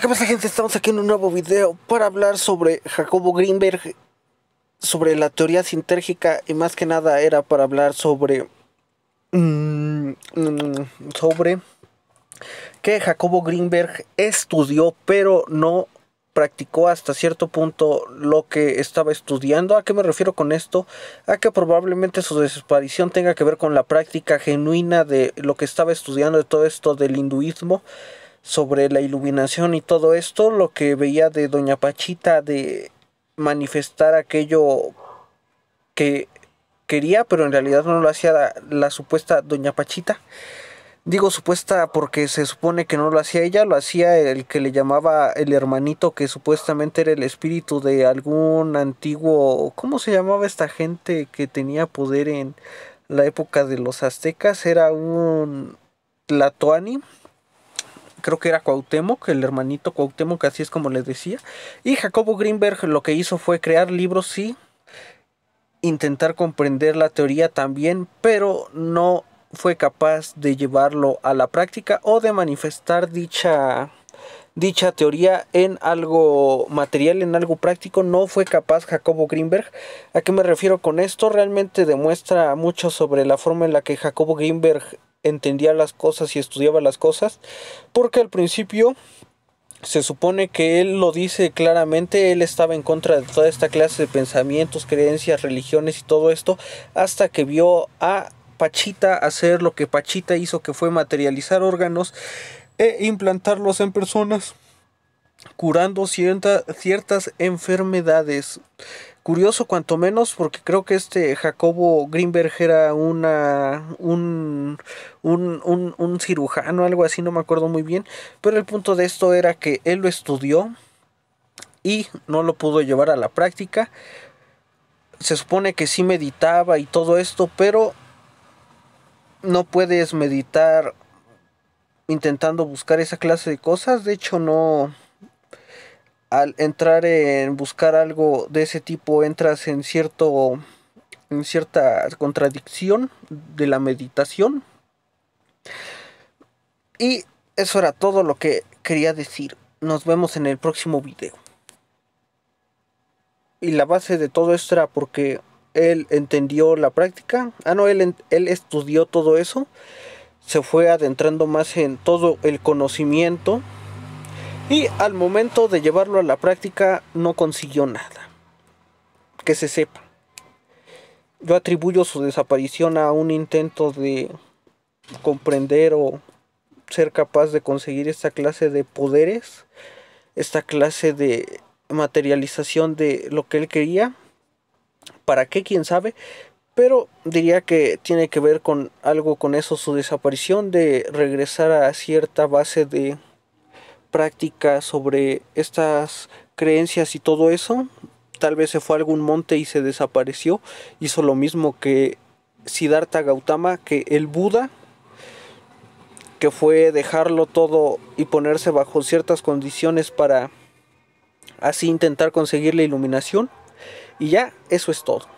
¿qué pasa gente? Estamos aquí en un nuevo video para hablar sobre Jacobo Greenberg, sobre la teoría sintérgica y más que nada era para hablar sobre... Mm, mm, sobre... que Jacobo Greenberg estudió pero no practicó hasta cierto punto lo que estaba estudiando. ¿A qué me refiero con esto? A que probablemente su desaparición tenga que ver con la práctica genuina de lo que estaba estudiando, de todo esto del hinduismo sobre la iluminación y todo esto, lo que veía de Doña Pachita de manifestar aquello que quería, pero en realidad no lo hacía la, supuesta Doña Pachita. Digo supuesta porque se supone que no lo hacía ella, lo hacía el que le llamaba el hermanito que supuestamente era el espíritu de algún antiguo, ¿cómo se llamaba esta gente que tenía poder en la época de los aztecas? Era un Tlatoani, creo que era Cuauhtémoc, el hermanito Cuauhtémoc, así es como les decía. Y Jacobo Greenberg lo que hizo fue crear libros, y intentar comprender la teoría también, pero no fue capaz de llevarlo a la práctica o de manifestar dicha dicha teoría en algo material, en algo práctico, no fue capaz Jacobo Greenberg. ¿A qué me refiero con esto? Realmente demuestra mucho sobre la forma en la que Jacobo Greenberg entendía las cosas y estudiaba las cosas, porque al principio se supone que él lo dice claramente, él estaba en contra de toda esta clase de pensamientos, creencias, religiones y todo esto, hasta que vio a Pachita hacer lo que Pachita hizo, que fue materializar órganos e implantarlos en personas, curando ciertas enfermedades curioso cuanto menos porque creo que este Jacobo Greenberg era una un, un, un cirujano, algo así, no me acuerdo muy bien, pero el punto de esto era que él lo estudió y no lo pudo llevar a la práctica. Se supone que sí meditaba y todo esto, pero no puedes meditar intentando buscar esa clase de cosas, de hecho no al entrar en buscar algo de ese tipo entras en cierto en cierta contradicción de la meditación y eso era todo lo que quería decir nos vemos en el próximo video y la base de todo esto era porque él entendió la práctica ah no él, él estudió todo eso se fue adentrando más en todo el conocimiento y al momento de llevarlo a la práctica no consiguió nada. Que se sepa. Yo atribuyo su desaparición a un intento de comprender o ser capaz de conseguir esta clase de poderes, esta clase de materialización de lo que él quería. ¿Para qué? ¿Quién sabe? Pero diría que tiene que ver con algo con eso, su desaparición, de regresar a cierta base de práctica sobre estas creencias y todo eso. Tal vez se fue a algún monte y se desapareció. Hizo lo mismo que Siddhartha Gautama, que el Buda, que fue dejarlo todo y ponerse bajo ciertas condiciones para así intentar conseguir la iluminación. Y ya, eso es todo.